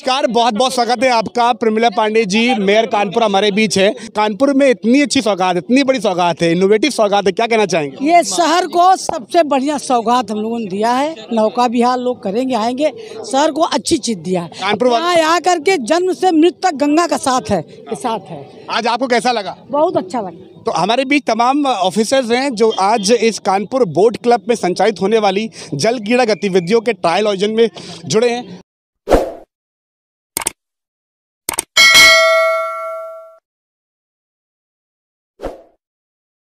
नमस्कार बहुत बहुत स्वागत है आपका प्रमिला पांडे जी मेयर कानपुर हमारे बीच है कानपुर में इतनी अच्छी सौगात इतनी बड़ी सौगात है इनोवेटिव सौगात है क्या कहना चाहेंगे ये शहर को सबसे बढ़िया सौगात हम लोगों ने दिया है नौका बिहार लोग करेंगे आएंगे शहर को अच्छी चीज दिया है कानपुर यहाँ यहाँ करके जन्म से मृत तक गंगा का साथ है साथ है आज आपको कैसा लगा बहुत अच्छा लगा तो हमारे बीच तमाम ऑफिसर्स हैं जो आज इस कानपुर बोट क्लब में संचालित होने वाली जल क्रीड़ा गतिविधियों के ट्रायल आयोजन में जुड़े हैं